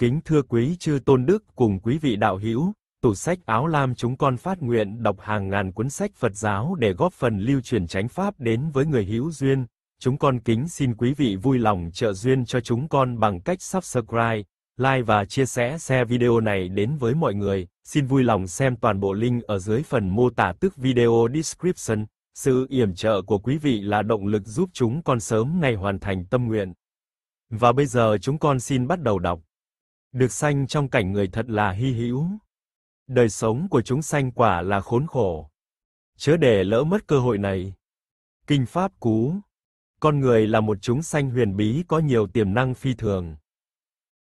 Kính thưa quý chư tôn đức cùng quý vị đạo hữu, tủ sách áo lam chúng con phát nguyện đọc hàng ngàn cuốn sách Phật giáo để góp phần lưu truyền chánh pháp đến với người hữu duyên. Chúng con kính xin quý vị vui lòng trợ duyên cho chúng con bằng cách subscribe, like và chia sẻ share video này đến với mọi người. Xin vui lòng xem toàn bộ link ở dưới phần mô tả tức video description. Sự yểm trợ của quý vị là động lực giúp chúng con sớm ngày hoàn thành tâm nguyện. Và bây giờ chúng con xin bắt đầu đọc. Được sanh trong cảnh người thật là hy hữu. Đời sống của chúng sanh quả là khốn khổ. Chớ để lỡ mất cơ hội này. Kinh Pháp Cú Con người là một chúng sanh huyền bí có nhiều tiềm năng phi thường.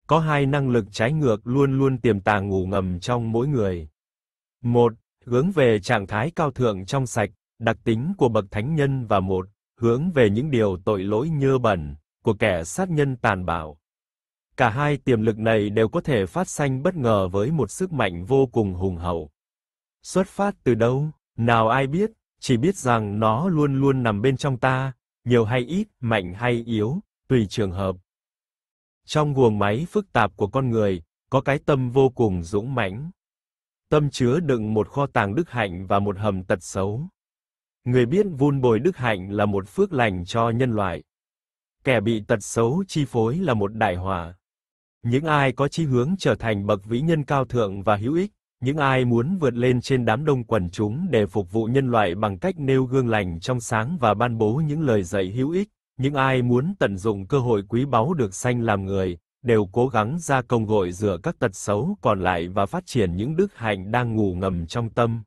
Có hai năng lực trái ngược luôn luôn tiềm tàng ngủ ngầm trong mỗi người. Một, hướng về trạng thái cao thượng trong sạch, đặc tính của bậc thánh nhân và một, hướng về những điều tội lỗi nhơ bẩn, của kẻ sát nhân tàn bạo. Cả hai tiềm lực này đều có thể phát sanh bất ngờ với một sức mạnh vô cùng hùng hậu. Xuất phát từ đâu, nào ai biết, chỉ biết rằng nó luôn luôn nằm bên trong ta, nhiều hay ít, mạnh hay yếu, tùy trường hợp. Trong guồng máy phức tạp của con người, có cái tâm vô cùng dũng mãnh. Tâm chứa đựng một kho tàng đức hạnh và một hầm tật xấu. Người biết vun bồi đức hạnh là một phước lành cho nhân loại. Kẻ bị tật xấu chi phối là một đại họa. Những ai có chí hướng trở thành bậc vĩ nhân cao thượng và hữu ích, những ai muốn vượt lên trên đám đông quần chúng để phục vụ nhân loại bằng cách nêu gương lành trong sáng và ban bố những lời dạy hữu ích, những ai muốn tận dụng cơ hội quý báu được sanh làm người, đều cố gắng ra công gội rửa các tật xấu còn lại và phát triển những đức hạnh đang ngủ ngầm trong tâm.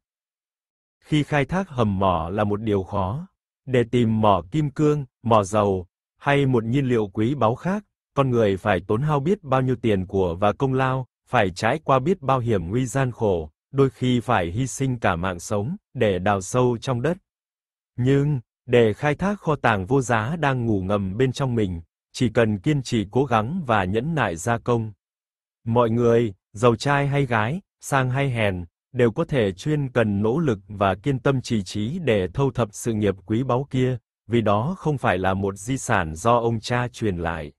Khi khai thác hầm mỏ là một điều khó. Để tìm mỏ kim cương, mỏ dầu, hay một nhiên liệu quý báu khác, con người phải tốn hao biết bao nhiêu tiền của và công lao, phải trải qua biết bao hiểm nguy gian khổ, đôi khi phải hy sinh cả mạng sống để đào sâu trong đất. Nhưng, để khai thác kho tàng vô giá đang ngủ ngầm bên trong mình, chỉ cần kiên trì cố gắng và nhẫn nại gia công. Mọi người, giàu trai hay gái, sang hay hèn, đều có thể chuyên cần nỗ lực và kiên tâm trì trí để thâu thập sự nghiệp quý báu kia, vì đó không phải là một di sản do ông cha truyền lại.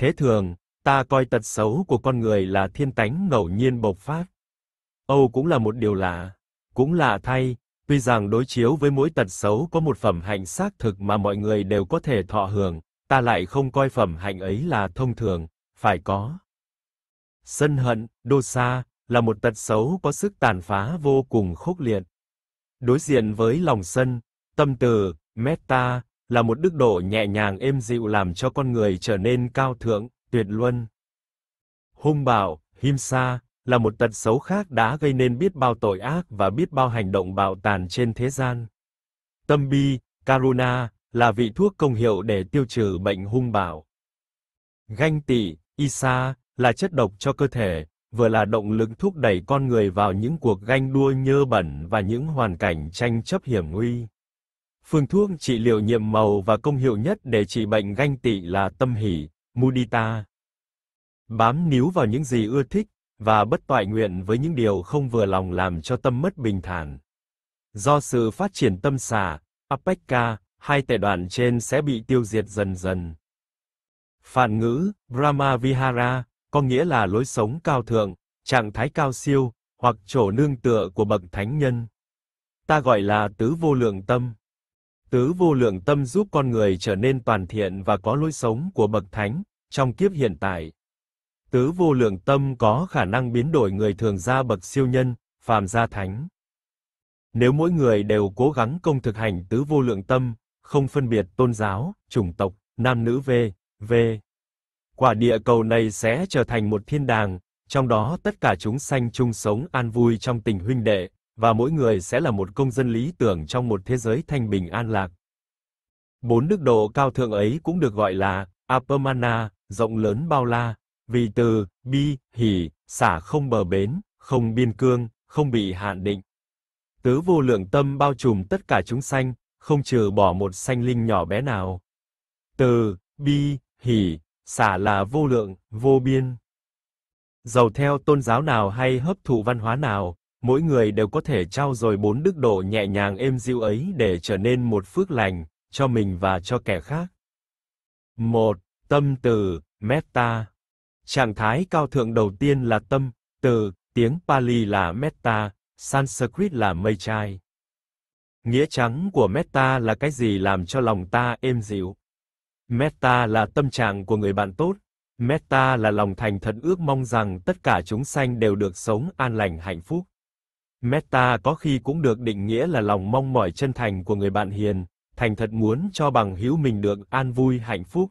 Thế thường, ta coi tật xấu của con người là thiên tánh ngẫu nhiên bộc phát. Âu cũng là một điều lạ, cũng lạ thay, tuy rằng đối chiếu với mỗi tật xấu có một phẩm hạnh xác thực mà mọi người đều có thể thọ hưởng, ta lại không coi phẩm hạnh ấy là thông thường, phải có. Sân hận, đô sa, là một tật xấu có sức tàn phá vô cùng khốc liệt. Đối diện với lòng sân, tâm từ, metta, là một đức độ nhẹ nhàng êm dịu làm cho con người trở nên cao thượng, tuyệt luân. Hung bạo, himsa, là một tật xấu khác đã gây nên biết bao tội ác và biết bao hành động bạo tàn trên thế gian. Tâm bi, karuna, là vị thuốc công hiệu để tiêu trừ bệnh hung bạo. Ganh tị, isa, là chất độc cho cơ thể, vừa là động lực thúc đẩy con người vào những cuộc ganh đua nhơ bẩn và những hoàn cảnh tranh chấp hiểm nguy. Phương thuốc trị liệu nhiệm màu và công hiệu nhất để trị bệnh ganh tị là tâm hỷ, mudita. Bám níu vào những gì ưa thích và bất toại nguyện với những điều không vừa lòng làm cho tâm mất bình thản. Do sự phát triển tâm xà apekka, hai tệ đoạn trên sẽ bị tiêu diệt dần dần. Phản ngữ, Brahma Vihara, có nghĩa là lối sống cao thượng, trạng thái cao siêu, hoặc chỗ nương tựa của bậc thánh nhân. Ta gọi là tứ vô lượng tâm. Tứ vô lượng tâm giúp con người trở nên toàn thiện và có lối sống của bậc thánh, trong kiếp hiện tại. Tứ vô lượng tâm có khả năng biến đổi người thường ra bậc siêu nhân, phàm ra thánh. Nếu mỗi người đều cố gắng công thực hành tứ vô lượng tâm, không phân biệt tôn giáo, chủng tộc, nam nữ v, v. Quả địa cầu này sẽ trở thành một thiên đàng, trong đó tất cả chúng sanh chung sống an vui trong tình huynh đệ, và mỗi người sẽ là một công dân lý tưởng trong một thế giới thanh bình an lạc. Bốn đức độ cao thượng ấy cũng được gọi là apamana, rộng lớn bao la, vì từ, bi, hỷ, xả không bờ bến, không biên cương, không bị hạn định. Tứ vô lượng tâm bao trùm tất cả chúng sanh, không trừ bỏ một sanh linh nhỏ bé nào. Từ, bi, hỷ, xả là vô lượng, vô biên. Dầu theo tôn giáo nào hay hấp thụ văn hóa nào, mỗi người đều có thể trao dồi bốn đức độ nhẹ nhàng êm dịu ấy để trở nên một phước lành, cho mình và cho kẻ khác. 1. Tâm từ, metta. Trạng thái cao thượng đầu tiên là tâm, từ, tiếng Pali là metta, Sanskrit là mây chai. Nghĩa trắng của metta là cái gì làm cho lòng ta êm dịu. Metta là tâm trạng của người bạn tốt. Metta là lòng thành thật ước mong rằng tất cả chúng sanh đều được sống an lành hạnh phúc. Meta có khi cũng được định nghĩa là lòng mong mỏi chân thành của người bạn hiền, thành thật muốn cho bằng hữu mình được an vui hạnh phúc.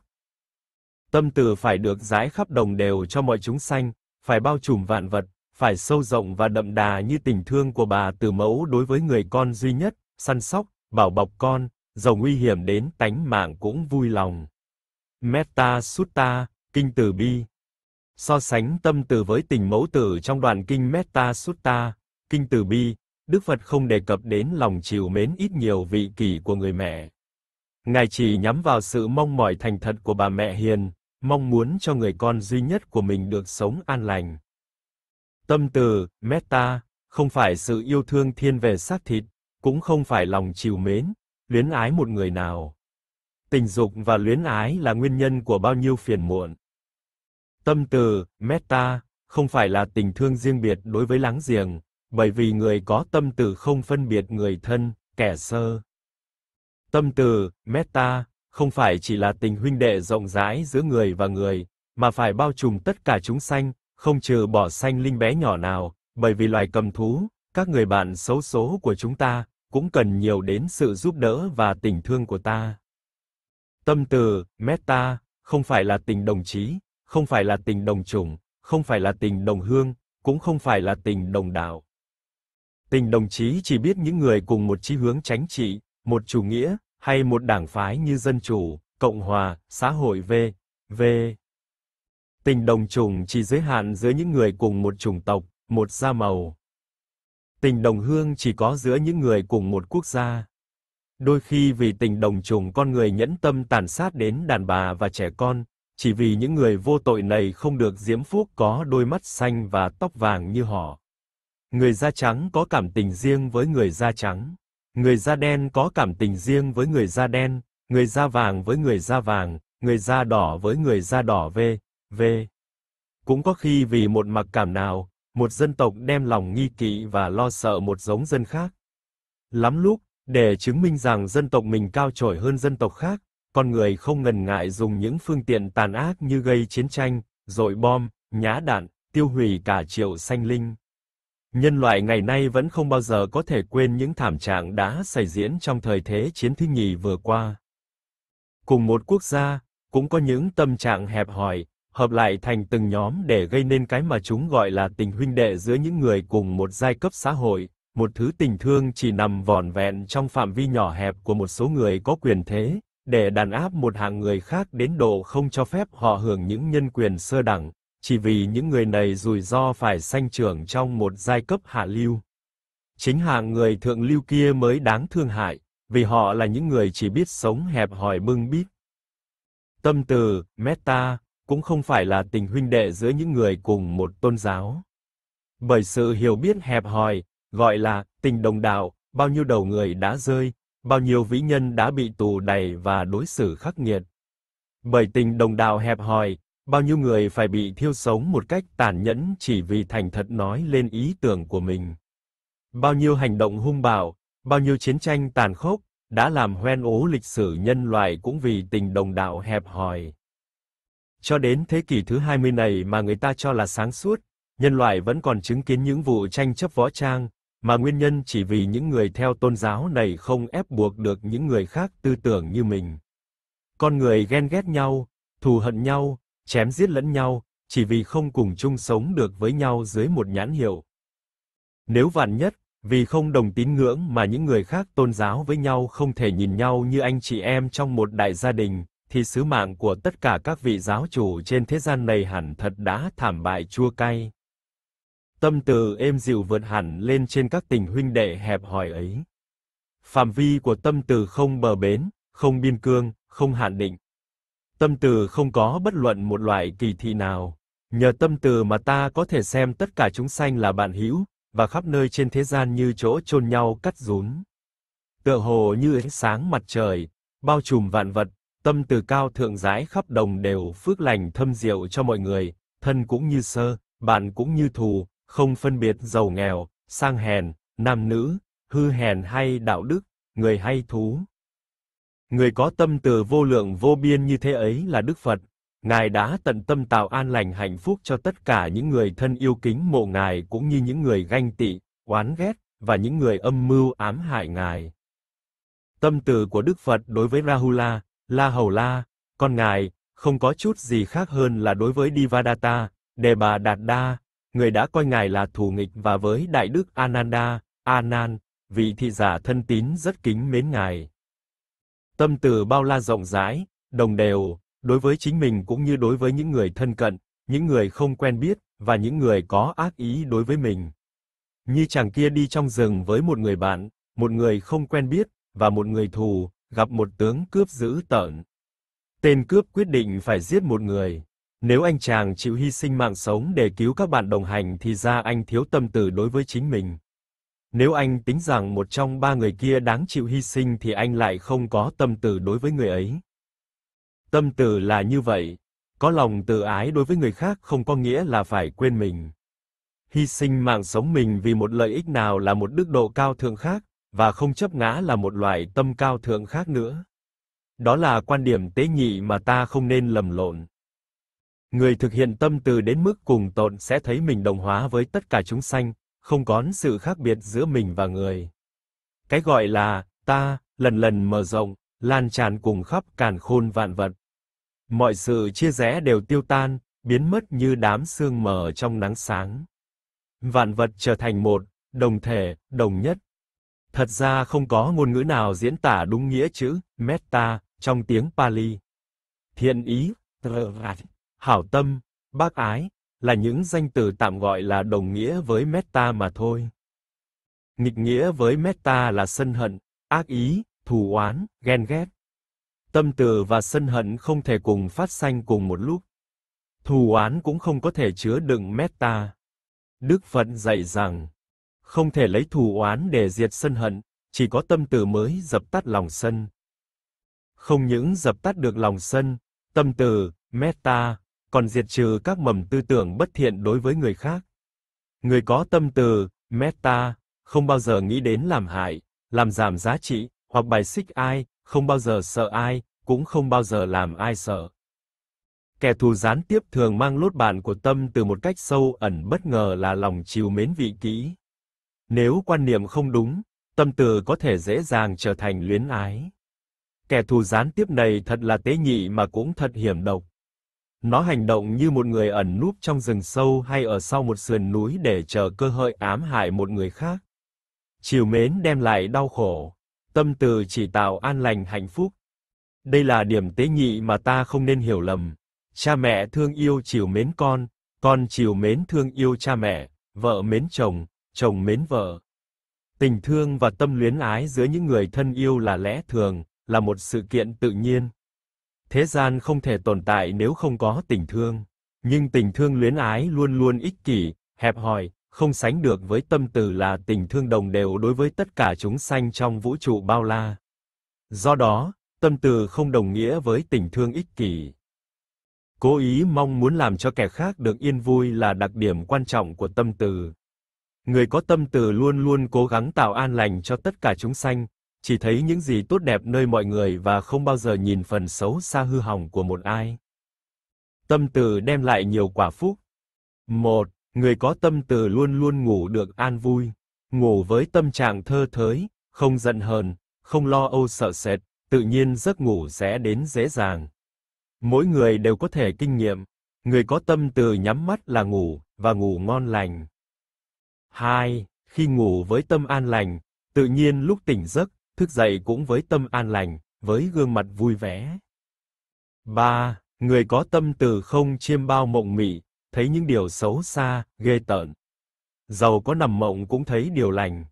Tâm từ phải được rải khắp đồng đều cho mọi chúng sanh, phải bao trùm vạn vật, phải sâu rộng và đậm đà như tình thương của bà từ mẫu đối với người con duy nhất, săn sóc, bảo bọc con, dầu nguy hiểm đến tánh mạng cũng vui lòng. Metta Sutta, Kinh Từ Bi So sánh tâm từ với tình mẫu tử trong đoạn kinh Metta Sutta, Kinh từ bi, Đức Phật không đề cập đến lòng chiều mến ít nhiều vị kỷ của người mẹ. Ngài chỉ nhắm vào sự mong mỏi thành thật của bà mẹ hiền, mong muốn cho người con duy nhất của mình được sống an lành. Tâm từ, metta, không phải sự yêu thương thiên về xác thịt, cũng không phải lòng chiều mến, luyến ái một người nào. Tình dục và luyến ái là nguyên nhân của bao nhiêu phiền muộn. Tâm từ, metta, không phải là tình thương riêng biệt đối với láng giềng, bởi vì người có tâm từ không phân biệt người thân, kẻ sơ. Tâm từ, metta, không phải chỉ là tình huynh đệ rộng rãi giữa người và người, mà phải bao trùm tất cả chúng sanh, không trừ bỏ sanh linh bé nhỏ nào, bởi vì loài cầm thú, các người bạn xấu số của chúng ta, cũng cần nhiều đến sự giúp đỡ và tình thương của ta. Tâm từ, metta, không phải là tình đồng chí, không phải là tình đồng chủng, không phải là tình đồng hương, cũng không phải là tình đồng đạo. Tình đồng chí chỉ biết những người cùng một chí hướng chính trị, một chủ nghĩa, hay một đảng phái như Dân Chủ, Cộng Hòa, Xã hội V. V. Tình đồng chủng chỉ giới hạn giữa những người cùng một chủng tộc, một da màu. Tình đồng hương chỉ có giữa những người cùng một quốc gia. Đôi khi vì tình đồng chủng con người nhẫn tâm tàn sát đến đàn bà và trẻ con, chỉ vì những người vô tội này không được diễm phúc có đôi mắt xanh và tóc vàng như họ. Người da trắng có cảm tình riêng với người da trắng. Người da đen có cảm tình riêng với người da đen, người da vàng với người da vàng, người da đỏ với người da đỏ v, v. Cũng có khi vì một mặc cảm nào, một dân tộc đem lòng nghi kỵ và lo sợ một giống dân khác. Lắm lúc, để chứng minh rằng dân tộc mình cao trổi hơn dân tộc khác, con người không ngần ngại dùng những phương tiện tàn ác như gây chiến tranh, dội bom, nhá đạn, tiêu hủy cả triệu sinh linh. Nhân loại ngày nay vẫn không bao giờ có thể quên những thảm trạng đã xảy diễn trong thời thế chiến thứ nhì vừa qua. Cùng một quốc gia, cũng có những tâm trạng hẹp hòi, hợp lại thành từng nhóm để gây nên cái mà chúng gọi là tình huynh đệ giữa những người cùng một giai cấp xã hội, một thứ tình thương chỉ nằm vòn vẹn trong phạm vi nhỏ hẹp của một số người có quyền thế, để đàn áp một hạng người khác đến độ không cho phép họ hưởng những nhân quyền sơ đẳng, chỉ vì những người này rủi ro phải sanh trưởng trong một giai cấp hạ lưu. Chính hạng người thượng lưu kia mới đáng thương hại, vì họ là những người chỉ biết sống hẹp hòi bưng bít. Tâm từ, meta, cũng không phải là tình huynh đệ giữa những người cùng một tôn giáo. Bởi sự hiểu biết hẹp hòi, gọi là tình đồng đạo, bao nhiêu đầu người đã rơi, bao nhiêu vĩ nhân đã bị tù đầy và đối xử khắc nghiệt. Bởi tình đồng đạo hẹp hòi, Bao nhiêu người phải bị thiêu sống một cách tàn nhẫn chỉ vì thành thật nói lên ý tưởng của mình. Bao nhiêu hành động hung bạo, bao nhiêu chiến tranh tàn khốc, đã làm hoen ố lịch sử nhân loại cũng vì tình đồng đạo hẹp hòi. Cho đến thế kỷ thứ 20 này mà người ta cho là sáng suốt, nhân loại vẫn còn chứng kiến những vụ tranh chấp võ trang, mà nguyên nhân chỉ vì những người theo tôn giáo này không ép buộc được những người khác tư tưởng như mình. Con người ghen ghét nhau, thù hận nhau, chém giết lẫn nhau, chỉ vì không cùng chung sống được với nhau dưới một nhãn hiệu. Nếu vạn nhất, vì không đồng tín ngưỡng mà những người khác tôn giáo với nhau không thể nhìn nhau như anh chị em trong một đại gia đình, thì sứ mạng của tất cả các vị giáo chủ trên thế gian này hẳn thật đã thảm bại chua cay. Tâm từ êm dịu vượt hẳn lên trên các tình huynh đệ hẹp hòi ấy. Phạm vi của tâm từ không bờ bến, không biên cương, không hạn định. Tâm từ không có bất luận một loại kỳ thị nào. Nhờ tâm từ mà ta có thể xem tất cả chúng sanh là bạn hữu, và khắp nơi trên thế gian như chỗ chôn nhau cắt rốn, Tựa hồ như ánh sáng mặt trời, bao trùm vạn vật, tâm từ cao thượng rãi khắp đồng đều phước lành thâm diệu cho mọi người, thân cũng như sơ, bạn cũng như thù, không phân biệt giàu nghèo, sang hèn, nam nữ, hư hèn hay đạo đức, người hay thú, Người có tâm từ vô lượng vô biên như thế ấy là Đức Phật. Ngài đã tận tâm tạo an lành hạnh phúc cho tất cả những người thân yêu kính mộ Ngài cũng như những người ganh tị, oán ghét, và những người âm mưu ám hại Ngài. Tâm từ của Đức Phật đối với Rahula, La Hầu La, con Ngài, không có chút gì khác hơn là đối với Divadatta, Đề Bà Đạt Đa, người đã coi Ngài là thù nghịch và với Đại Đức Ananda, Anan, vị thị giả thân tín rất kính mến Ngài. Tâm từ bao la rộng rãi, đồng đều, đối với chính mình cũng như đối với những người thân cận, những người không quen biết, và những người có ác ý đối với mình. Như chàng kia đi trong rừng với một người bạn, một người không quen biết, và một người thù, gặp một tướng cướp dữ tợn. Tên cướp quyết định phải giết một người. Nếu anh chàng chịu hy sinh mạng sống để cứu các bạn đồng hành thì ra anh thiếu tâm từ đối với chính mình. Nếu anh tính rằng một trong ba người kia đáng chịu hy sinh thì anh lại không có tâm từ đối với người ấy. Tâm từ là như vậy, có lòng từ ái đối với người khác không có nghĩa là phải quên mình. Hy sinh mạng sống mình vì một lợi ích nào là một đức độ cao thượng khác, và không chấp ngã là một loại tâm cao thượng khác nữa. Đó là quan điểm tế nhị mà ta không nên lầm lộn. Người thực hiện tâm từ đến mức cùng tận sẽ thấy mình đồng hóa với tất cả chúng sanh, không có sự khác biệt giữa mình và người. Cái gọi là ta lần lần mở rộng, lan tràn cùng khắp càn khôn vạn vật. Mọi sự chia rẽ đều tiêu tan, biến mất như đám sương mờ trong nắng sáng. Vạn vật trở thành một, đồng thể, đồng nhất. Thật ra không có ngôn ngữ nào diễn tả đúng nghĩa chữ metta trong tiếng Pali. Thiện ý, hảo tâm, bác ái, là những danh từ tạm gọi là đồng nghĩa với metta mà thôi. Nghịch nghĩa với metta là sân hận, ác ý, thù oán, ghen ghét. Tâm từ và sân hận không thể cùng phát sanh cùng một lúc. Thù oán cũng không có thể chứa đựng metta. Đức Phật dạy rằng, không thể lấy thù oán để diệt sân hận, chỉ có tâm từ mới dập tắt lòng sân. Không những dập tắt được lòng sân, tâm từ, metta, còn diệt trừ các mầm tư tưởng bất thiện đối với người khác. Người có tâm từ, metta, không bao giờ nghĩ đến làm hại, làm giảm giá trị, hoặc bài xích ai, không bao giờ sợ ai, cũng không bao giờ làm ai sợ. Kẻ thù gián tiếp thường mang lốt bạn của tâm từ một cách sâu ẩn bất ngờ là lòng chiều mến vị kỹ. Nếu quan niệm không đúng, tâm từ có thể dễ dàng trở thành luyến ái. Kẻ thù gián tiếp này thật là tế nhị mà cũng thật hiểm độc. Nó hành động như một người ẩn núp trong rừng sâu hay ở sau một sườn núi để chờ cơ hội ám hại một người khác. Chiều mến đem lại đau khổ, tâm từ chỉ tạo an lành hạnh phúc. Đây là điểm tế nhị mà ta không nên hiểu lầm. Cha mẹ thương yêu chiều mến con, con chiều mến thương yêu cha mẹ, vợ mến chồng, chồng mến vợ. Tình thương và tâm luyến ái giữa những người thân yêu là lẽ thường, là một sự kiện tự nhiên. Thế gian không thể tồn tại nếu không có tình thương. Nhưng tình thương luyến ái luôn luôn ích kỷ, hẹp hòi, không sánh được với tâm từ là tình thương đồng đều đối với tất cả chúng sanh trong vũ trụ bao la. Do đó, tâm từ không đồng nghĩa với tình thương ích kỷ. Cố ý mong muốn làm cho kẻ khác được yên vui là đặc điểm quan trọng của tâm từ. Người có tâm từ luôn luôn cố gắng tạo an lành cho tất cả chúng sanh, chỉ thấy những gì tốt đẹp nơi mọi người và không bao giờ nhìn phần xấu xa hư hỏng của một ai. Tâm từ đem lại nhiều quả phúc. Một, người có tâm từ luôn luôn ngủ được an vui, ngủ với tâm trạng thơ thới, không giận hờn, không lo âu sợ sệt, tự nhiên giấc ngủ sẽ đến dễ dàng. Mỗi người đều có thể kinh nghiệm, người có tâm từ nhắm mắt là ngủ và ngủ ngon lành. Hai, Khi ngủ với tâm an lành, tự nhiên lúc tỉnh giấc thức dậy cũng với tâm an lành, với gương mặt vui vẻ. 3. Người có tâm từ không chiêm bao mộng mị, thấy những điều xấu xa, ghê tởm. Giàu có nằm mộng cũng thấy điều lành.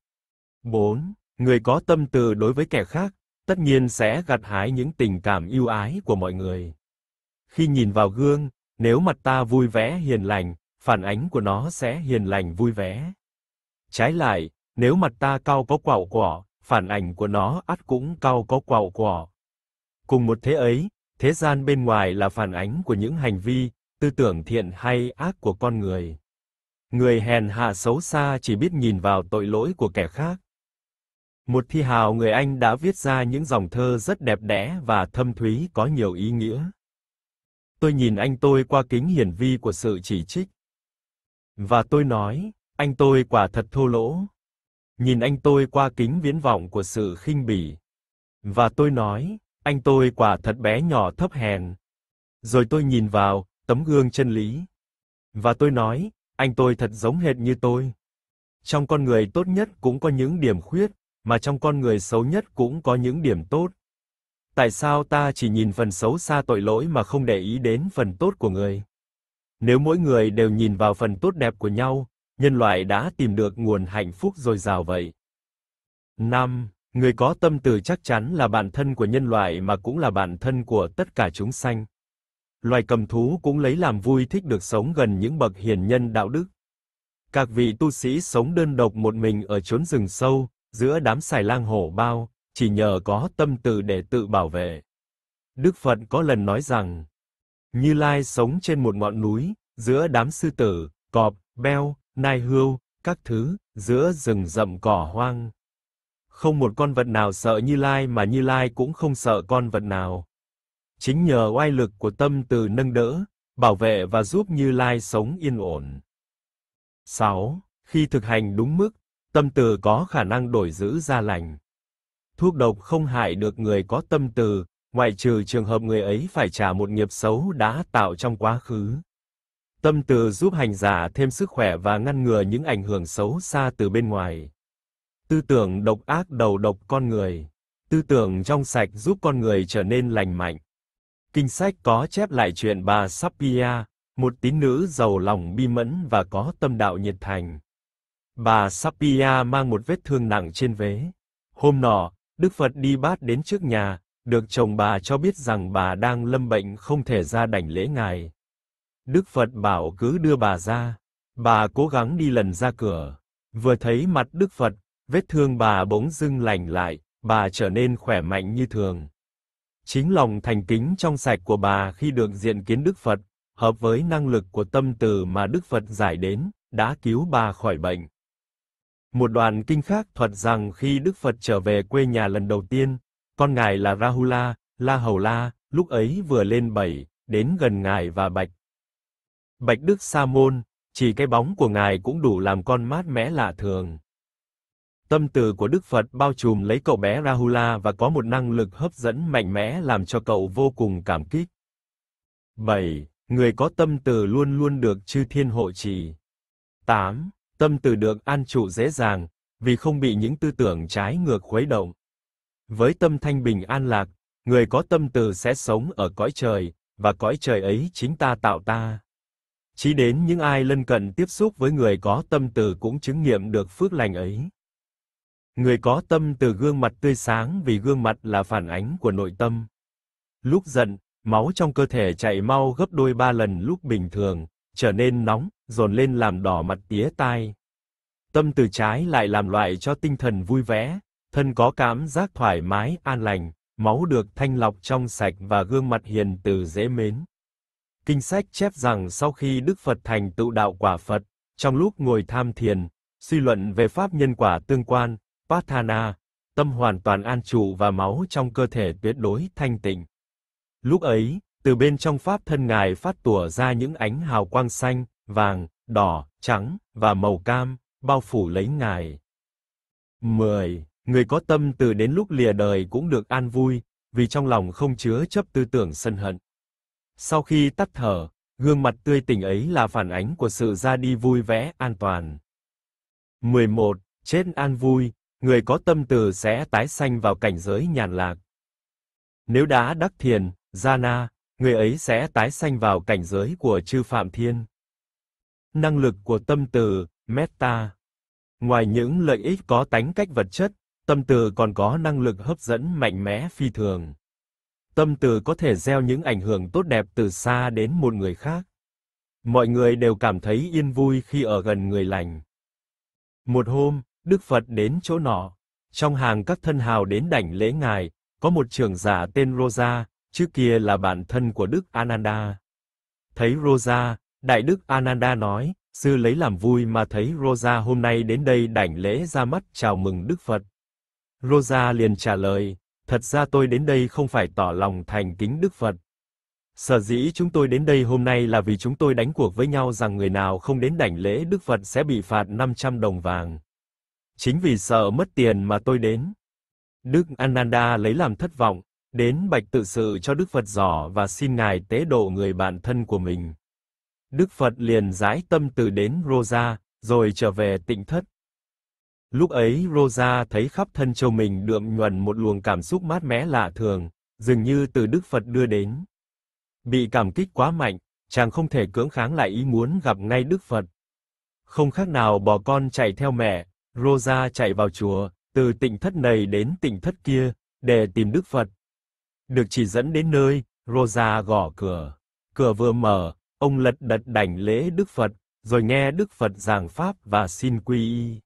4. Người có tâm từ đối với kẻ khác, tất nhiên sẽ gặt hái những tình cảm yêu ái của mọi người. Khi nhìn vào gương, nếu mặt ta vui vẻ hiền lành, phản ánh của nó sẽ hiền lành vui vẻ. Trái lại, nếu mặt ta cao có quạo quọ, phản ảnh của nó ắt cũng cao có quào quỏ. Cùng một thế ấy, thế gian bên ngoài là phản ánh của những hành vi, tư tưởng thiện hay ác của con người. Người hèn hạ xấu xa chỉ biết nhìn vào tội lỗi của kẻ khác. Một thi hào người Anh đã viết ra những dòng thơ rất đẹp đẽ và thâm thúy có nhiều ý nghĩa. Tôi nhìn anh tôi qua kính hiển vi của sự chỉ trích. Và tôi nói, anh tôi quả thật thô lỗ nhìn anh tôi qua kính viễn vọng của sự khinh bỉ. Và tôi nói, anh tôi quả thật bé nhỏ thấp hèn. Rồi tôi nhìn vào tấm gương chân lý. Và tôi nói, anh tôi thật giống hệt như tôi. Trong con người tốt nhất cũng có những điểm khuyết, mà trong con người xấu nhất cũng có những điểm tốt. Tại sao ta chỉ nhìn phần xấu xa tội lỗi mà không để ý đến phần tốt của người? Nếu mỗi người đều nhìn vào phần tốt đẹp của nhau, nhân loại đã tìm được nguồn hạnh phúc dồi dào vậy. 5. Người có tâm từ chắc chắn là bản thân của nhân loại mà cũng là bản thân của tất cả chúng sanh. Loài cầm thú cũng lấy làm vui thích được sống gần những bậc hiền nhân đạo đức. Các vị tu sĩ sống đơn độc một mình ở chốn rừng sâu, giữa đám xài lang hổ bao, chỉ nhờ có tâm từ để tự bảo vệ. Đức Phật có lần nói rằng, Như Lai sống trên một ngọn núi, giữa đám sư tử, cọp, beo, nai hươu, các thứ, giữa rừng rậm cỏ hoang. Không một con vật nào sợ Như Lai mà Như Lai cũng không sợ con vật nào. Chính nhờ oai lực của tâm từ nâng đỡ, bảo vệ và giúp Như Lai sống yên ổn. 6. Khi thực hành đúng mức, tâm từ có khả năng đổi giữ ra lành. Thuốc độc không hại được người có tâm từ, ngoại trừ trường hợp người ấy phải trả một nghiệp xấu đã tạo trong quá khứ. Tâm từ giúp hành giả thêm sức khỏe và ngăn ngừa những ảnh hưởng xấu xa từ bên ngoài. Tư tưởng độc ác đầu độc con người. Tư tưởng trong sạch giúp con người trở nên lành mạnh. Kinh sách có chép lại chuyện bà Sapphia, một tín nữ giàu lòng bi mẫn và có tâm đạo nhiệt thành. Bà Sapphia mang một vết thương nặng trên vế. Hôm nọ, Đức Phật đi bát đến trước nhà, được chồng bà cho biết rằng bà đang lâm bệnh không thể ra đảnh lễ ngài. Đức Phật bảo cứ đưa bà ra. Bà cố gắng đi lần ra cửa. Vừa thấy mặt Đức Phật, vết thương bà bỗng dưng lành lại, bà trở nên khỏe mạnh như thường. Chính lòng thành kính trong sạch của bà khi được diện kiến Đức Phật, hợp với năng lực của tâm từ mà Đức Phật giải đến, đã cứu bà khỏi bệnh. Một đoạn kinh khác thuật rằng khi Đức Phật trở về quê nhà lần đầu tiên, con ngài là Rahula, La Hầu La, lúc ấy vừa lên bảy, đến gần ngài và bạch Bạch Đức Sa Môn, chỉ cái bóng của ngài cũng đủ làm con mát mẻ lạ thường. Tâm từ của Đức Phật bao trùm lấy cậu bé Rahula và có một năng lực hấp dẫn mạnh mẽ làm cho cậu vô cùng cảm kích. 7. Người có tâm từ luôn luôn được chư thiên hộ trì. 8. Tâm từ được an trụ dễ dàng, vì không bị những tư tưởng trái ngược khuấy động. Với tâm thanh bình an lạc, người có tâm từ sẽ sống ở cõi trời, và cõi trời ấy chính ta tạo ta. Chỉ đến những ai lân cận tiếp xúc với người có tâm từ cũng chứng nghiệm được phước lành ấy. Người có tâm từ gương mặt tươi sáng vì gương mặt là phản ánh của nội tâm. Lúc giận, máu trong cơ thể chạy mau gấp đôi ba lần lúc bình thường, trở nên nóng, dồn lên làm đỏ mặt tía tai. Tâm từ trái lại làm loại cho tinh thần vui vẻ, thân có cảm giác thoải mái, an lành, máu được thanh lọc trong sạch và gương mặt hiền từ dễ mến. Kinh sách chép rằng sau khi Đức Phật thành tựu đạo quả Phật, trong lúc ngồi tham thiền, suy luận về pháp nhân quả tương quan, Pathana, tâm hoàn toàn an trụ và máu trong cơ thể tuyệt đối thanh tịnh. Lúc ấy, từ bên trong pháp thân ngài phát tỏa ra những ánh hào quang xanh, vàng, đỏ, trắng và màu cam, bao phủ lấy ngài. 10. Người có tâm từ đến lúc lìa đời cũng được an vui, vì trong lòng không chứa chấp tư tưởng sân hận. Sau khi tắt thở, gương mặt tươi tỉnh ấy là phản ánh của sự ra đi vui vẻ, an toàn. 11. Chết an vui, người có tâm từ sẽ tái sanh vào cảnh giới nhàn lạc. Nếu đã đắc thiền, gia na, người ấy sẽ tái sanh vào cảnh giới của chư Phạm Thiên. Năng lực của tâm từ, metta. Ngoài những lợi ích có tánh cách vật chất, tâm từ còn có năng lực hấp dẫn mạnh mẽ phi thường tâm từ có thể gieo những ảnh hưởng tốt đẹp từ xa đến một người khác. Mọi người đều cảm thấy yên vui khi ở gần người lành. Một hôm, Đức Phật đến chỗ nọ, trong hàng các thân hào đến đảnh lễ ngài, có một trưởng giả tên Rosa, trước kia là bạn thân của Đức Ananda. Thấy Rosa, Đại Đức Ananda nói, sư lấy làm vui mà thấy Rosa hôm nay đến đây đảnh lễ ra mắt chào mừng Đức Phật. Rosa liền trả lời, Thật ra tôi đến đây không phải tỏ lòng thành kính Đức Phật. Sở dĩ chúng tôi đến đây hôm nay là vì chúng tôi đánh cuộc với nhau rằng người nào không đến đảnh lễ Đức Phật sẽ bị phạt 500 đồng vàng. Chính vì sợ mất tiền mà tôi đến. Đức Ananda lấy làm thất vọng, đến bạch tự sự cho Đức Phật giỏ và xin Ngài tế độ người bạn thân của mình. Đức Phật liền giải tâm từ đến Rosa, rồi trở về tịnh thất. Lúc ấy Rosa thấy khắp thân châu mình đượm nhuần một luồng cảm xúc mát mẻ lạ thường, dường như từ Đức Phật đưa đến. Bị cảm kích quá mạnh, chàng không thể cưỡng kháng lại ý muốn gặp ngay Đức Phật. Không khác nào bò con chạy theo mẹ, Rosa chạy vào chùa, từ tịnh thất này đến tịnh thất kia, để tìm Đức Phật. Được chỉ dẫn đến nơi, Rosa gõ cửa. Cửa vừa mở, ông lật đật đảnh lễ Đức Phật, rồi nghe Đức Phật giảng Pháp và xin quy y.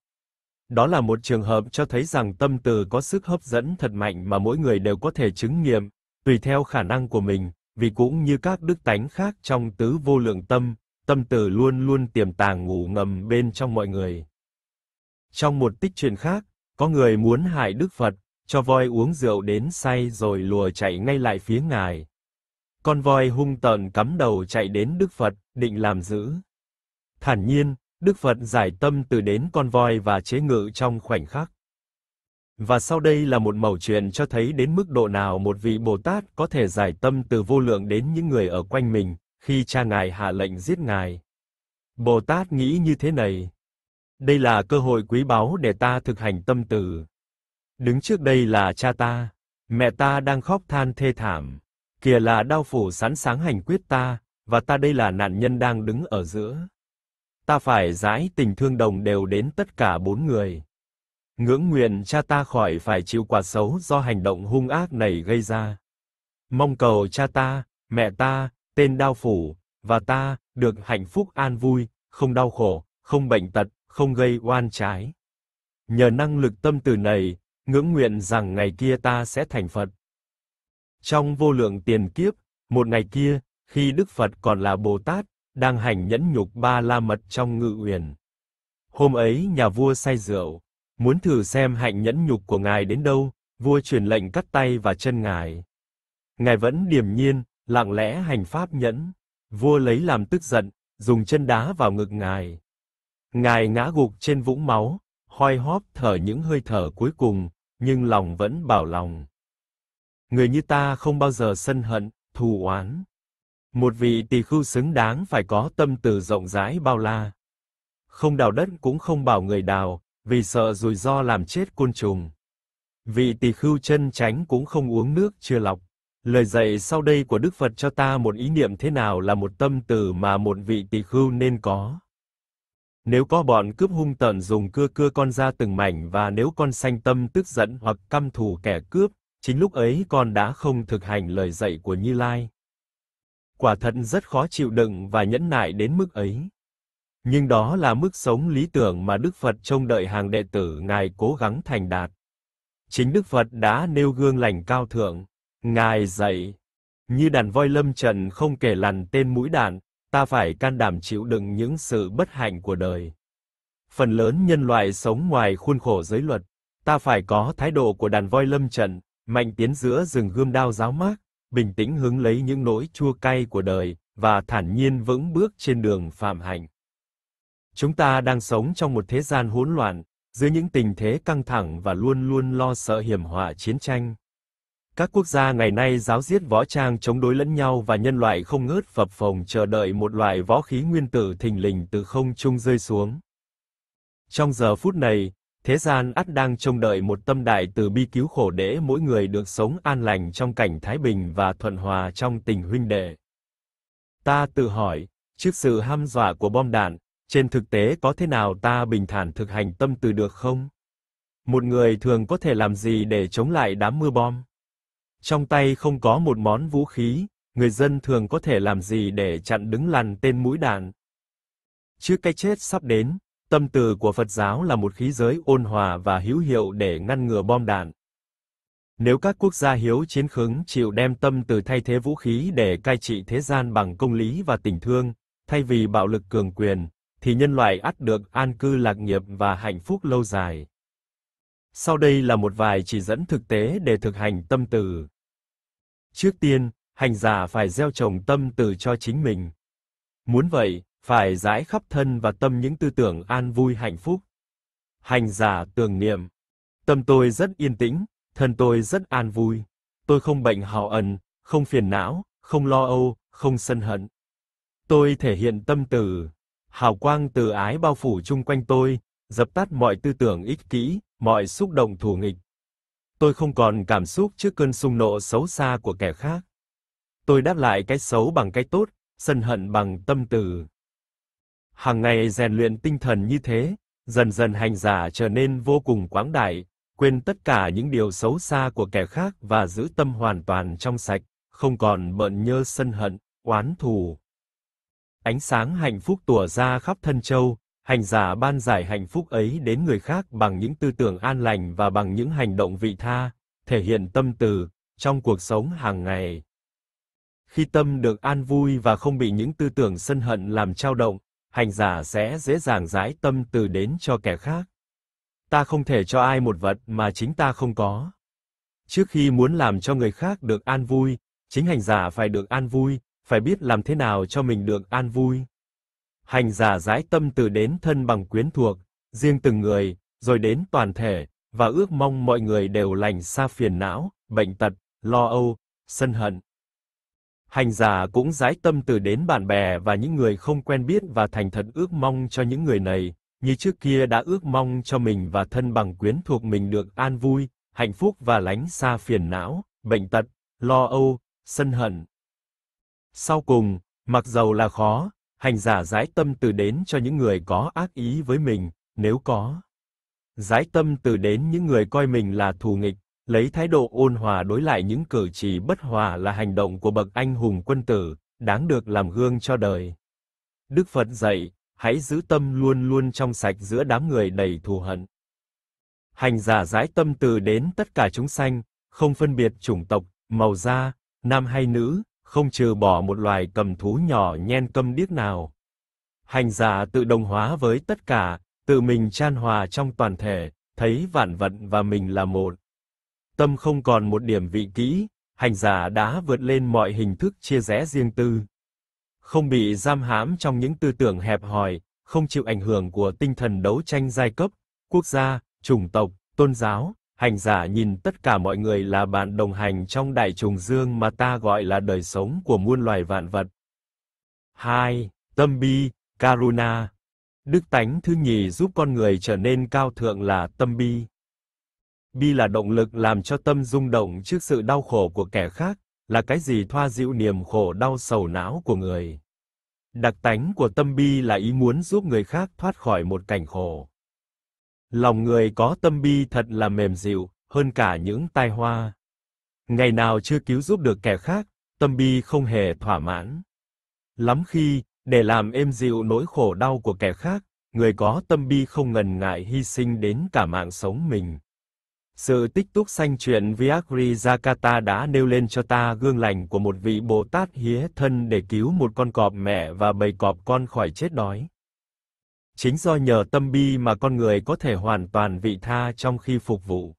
Đó là một trường hợp cho thấy rằng tâm từ có sức hấp dẫn thật mạnh mà mỗi người đều có thể chứng nghiệm, tùy theo khả năng của mình, vì cũng như các đức tánh khác trong tứ vô lượng tâm, tâm từ luôn luôn tiềm tàng ngủ ngầm bên trong mọi người. Trong một tích truyện khác, có người muốn hại Đức Phật, cho voi uống rượu đến say rồi lùa chạy ngay lại phía ngài. Con voi hung tợn cắm đầu chạy đến Đức Phật, định làm giữ. Thản nhiên, Đức Phật giải tâm từ đến con voi và chế ngự trong khoảnh khắc. Và sau đây là một mẩu chuyện cho thấy đến mức độ nào một vị Bồ Tát có thể giải tâm từ vô lượng đến những người ở quanh mình, khi cha ngài hạ lệnh giết ngài. Bồ Tát nghĩ như thế này. Đây là cơ hội quý báu để ta thực hành tâm từ. Đứng trước đây là cha ta, mẹ ta đang khóc than thê thảm. kia là đau phủ sẵn sàng hành quyết ta, và ta đây là nạn nhân đang đứng ở giữa ta phải giãi tình thương đồng đều đến tất cả bốn người. Ngưỡng nguyện cha ta khỏi phải chịu quả xấu do hành động hung ác này gây ra. Mong cầu cha ta, mẹ ta, tên đao phủ, và ta, được hạnh phúc an vui, không đau khổ, không bệnh tật, không gây oan trái. Nhờ năng lực tâm từ này, ngưỡng nguyện rằng ngày kia ta sẽ thành Phật. Trong vô lượng tiền kiếp, một ngày kia, khi Đức Phật còn là Bồ Tát, đang hành nhẫn nhục ba la mật trong ngự uyển. Hôm ấy nhà vua say rượu, muốn thử xem hạnh nhẫn nhục của ngài đến đâu, vua truyền lệnh cắt tay và chân ngài. Ngài vẫn điềm nhiên, lặng lẽ hành pháp nhẫn. Vua lấy làm tức giận, dùng chân đá vào ngực ngài. Ngài ngã gục trên vũng máu, hoi hóp thở những hơi thở cuối cùng, nhưng lòng vẫn bảo lòng. Người như ta không bao giờ sân hận, thù oán. Một vị tỳ khưu xứng đáng phải có tâm từ rộng rãi bao la. Không đào đất cũng không bảo người đào, vì sợ rủi ro làm chết côn trùng. Vị tỳ khưu chân chánh cũng không uống nước chưa lọc. Lời dạy sau đây của Đức Phật cho ta một ý niệm thế nào là một tâm từ mà một vị tỳ khưu nên có. Nếu có bọn cướp hung tợn dùng cưa cưa con ra từng mảnh và nếu con sanh tâm tức giận hoặc căm thù kẻ cướp, chính lúc ấy con đã không thực hành lời dạy của Như Lai quả thật rất khó chịu đựng và nhẫn nại đến mức ấy. Nhưng đó là mức sống lý tưởng mà Đức Phật trông đợi hàng đệ tử Ngài cố gắng thành đạt. Chính Đức Phật đã nêu gương lành cao thượng, Ngài dạy, như đàn voi lâm trận không kể lằn tên mũi đạn, ta phải can đảm chịu đựng những sự bất hạnh của đời. Phần lớn nhân loại sống ngoài khuôn khổ giới luật, ta phải có thái độ của đàn voi lâm trận, mạnh tiến giữa rừng gươm đao giáo mác, bình tĩnh hướng lấy những nỗi chua cay của đời và thản nhiên vững bước trên đường phạm hạnh. Chúng ta đang sống trong một thế gian hỗn loạn, dưới những tình thế căng thẳng và luôn luôn lo sợ hiểm họa chiến tranh. Các quốc gia ngày nay giáo diết võ trang chống đối lẫn nhau và nhân loại không ngớt phập phồng chờ đợi một loại võ khí nguyên tử thình lình từ không trung rơi xuống. Trong giờ phút này, Thế gian ắt đang trông đợi một tâm đại từ bi cứu khổ để mỗi người được sống an lành trong cảnh thái bình và thuận hòa trong tình huynh đệ. Ta tự hỏi, trước sự ham dọa của bom đạn, trên thực tế có thế nào ta bình thản thực hành tâm từ được không? Một người thường có thể làm gì để chống lại đám mưa bom? Trong tay không có một món vũ khí, người dân thường có thể làm gì để chặn đứng lằn tên mũi đạn? Trước cái chết sắp đến, Tâm từ của Phật giáo là một khí giới ôn hòa và hữu hiệu để ngăn ngừa bom đạn. Nếu các quốc gia hiếu chiến khứng chịu đem tâm từ thay thế vũ khí để cai trị thế gian bằng công lý và tình thương, thay vì bạo lực cường quyền, thì nhân loại ắt được an cư lạc nghiệp và hạnh phúc lâu dài. Sau đây là một vài chỉ dẫn thực tế để thực hành tâm từ. Trước tiên, hành giả phải gieo trồng tâm từ cho chính mình. Muốn vậy, phải rãi khắp thân và tâm những tư tưởng an vui hạnh phúc. Hành giả tưởng niệm, tâm tôi rất yên tĩnh, thân tôi rất an vui, tôi không bệnh hào ẩn, không phiền não, không lo âu, không sân hận. Tôi thể hiện tâm từ, hào quang từ ái bao phủ chung quanh tôi, dập tắt mọi tư tưởng ích kỷ, mọi xúc động thù nghịch. Tôi không còn cảm xúc trước cơn xung nộ xấu xa của kẻ khác. Tôi đáp lại cái xấu bằng cái tốt, sân hận bằng tâm từ. Hàng ngày rèn luyện tinh thần như thế, dần dần hành giả trở nên vô cùng quáng đại, quên tất cả những điều xấu xa của kẻ khác và giữ tâm hoàn toàn trong sạch, không còn bận nhơ sân hận, oán thù. Ánh sáng hạnh phúc tỏa ra khắp thân châu, hành giả ban giải hạnh phúc ấy đến người khác bằng những tư tưởng an lành và bằng những hành động vị tha, thể hiện tâm từ trong cuộc sống hàng ngày. Khi tâm được an vui và không bị những tư tưởng sân hận làm trao động, hành giả sẽ dễ dàng giải tâm từ đến cho kẻ khác. Ta không thể cho ai một vật mà chính ta không có. Trước khi muốn làm cho người khác được an vui, chính hành giả phải được an vui, phải biết làm thế nào cho mình được an vui. Hành giả giải tâm từ đến thân bằng quyến thuộc, riêng từng người, rồi đến toàn thể, và ước mong mọi người đều lành xa phiền não, bệnh tật, lo âu, sân hận hành giả cũng giải tâm từ đến bạn bè và những người không quen biết và thành thật ước mong cho những người này, như trước kia đã ước mong cho mình và thân bằng quyến thuộc mình được an vui, hạnh phúc và lánh xa phiền não, bệnh tật, lo âu, sân hận. Sau cùng, mặc dầu là khó, hành giả giải tâm từ đến cho những người có ác ý với mình, nếu có. giải tâm từ đến những người coi mình là thù nghịch, lấy thái độ ôn hòa đối lại những cử chỉ bất hòa là hành động của bậc anh hùng quân tử, đáng được làm gương cho đời. Đức Phật dạy, hãy giữ tâm luôn luôn trong sạch giữa đám người đầy thù hận. Hành giả giải tâm từ đến tất cả chúng sanh, không phân biệt chủng tộc, màu da, nam hay nữ, không trừ bỏ một loài cầm thú nhỏ nhen câm điếc nào. Hành giả tự đồng hóa với tất cả, tự mình chan hòa trong toàn thể, thấy vạn vận và mình là một tâm không còn một điểm vị kỹ, hành giả đã vượt lên mọi hình thức chia rẽ riêng tư. Không bị giam hãm trong những tư tưởng hẹp hòi, không chịu ảnh hưởng của tinh thần đấu tranh giai cấp, quốc gia, chủng tộc, tôn giáo, hành giả nhìn tất cả mọi người là bạn đồng hành trong đại trùng dương mà ta gọi là đời sống của muôn loài vạn vật. 2. Tâm bi, Karuna Đức tánh thứ nhì giúp con người trở nên cao thượng là tâm bi bi là động lực làm cho tâm rung động trước sự đau khổ của kẻ khác, là cái gì thoa dịu niềm khổ đau sầu não của người. Đặc tánh của tâm bi là ý muốn giúp người khác thoát khỏi một cảnh khổ. Lòng người có tâm bi thật là mềm dịu, hơn cả những tai hoa. Ngày nào chưa cứu giúp được kẻ khác, tâm bi không hề thỏa mãn. Lắm khi, để làm êm dịu nỗi khổ đau của kẻ khác, người có tâm bi không ngần ngại hy sinh đến cả mạng sống mình, sự tích túc sanh chuyện Viagri Jakarta đã nêu lên cho ta gương lành của một vị Bồ Tát hiế thân để cứu một con cọp mẹ và bầy cọp con khỏi chết đói. Chính do nhờ tâm bi mà con người có thể hoàn toàn vị tha trong khi phục vụ.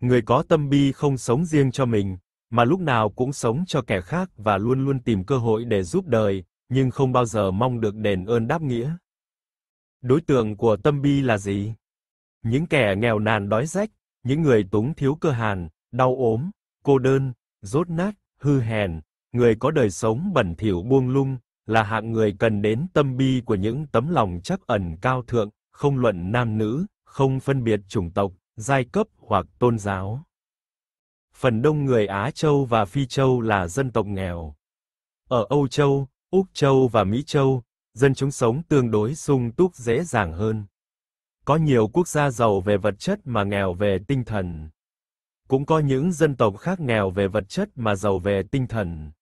Người có tâm bi không sống riêng cho mình, mà lúc nào cũng sống cho kẻ khác và luôn luôn tìm cơ hội để giúp đời, nhưng không bao giờ mong được đền ơn đáp nghĩa. Đối tượng của tâm bi là gì? Những kẻ nghèo nàn đói rách, những người túng thiếu cơ hàn, đau ốm, cô đơn, rốt nát, hư hèn, người có đời sống bẩn thỉu buông lung, là hạng người cần đến tâm bi của những tấm lòng chắc ẩn cao thượng, không luận nam nữ, không phân biệt chủng tộc, giai cấp hoặc tôn giáo. Phần đông người Á Châu và Phi Châu là dân tộc nghèo. Ở Âu Châu, Úc Châu và Mỹ Châu, dân chúng sống tương đối sung túc dễ dàng hơn. Có nhiều quốc gia giàu về vật chất mà nghèo về tinh thần. Cũng có những dân tộc khác nghèo về vật chất mà giàu về tinh thần.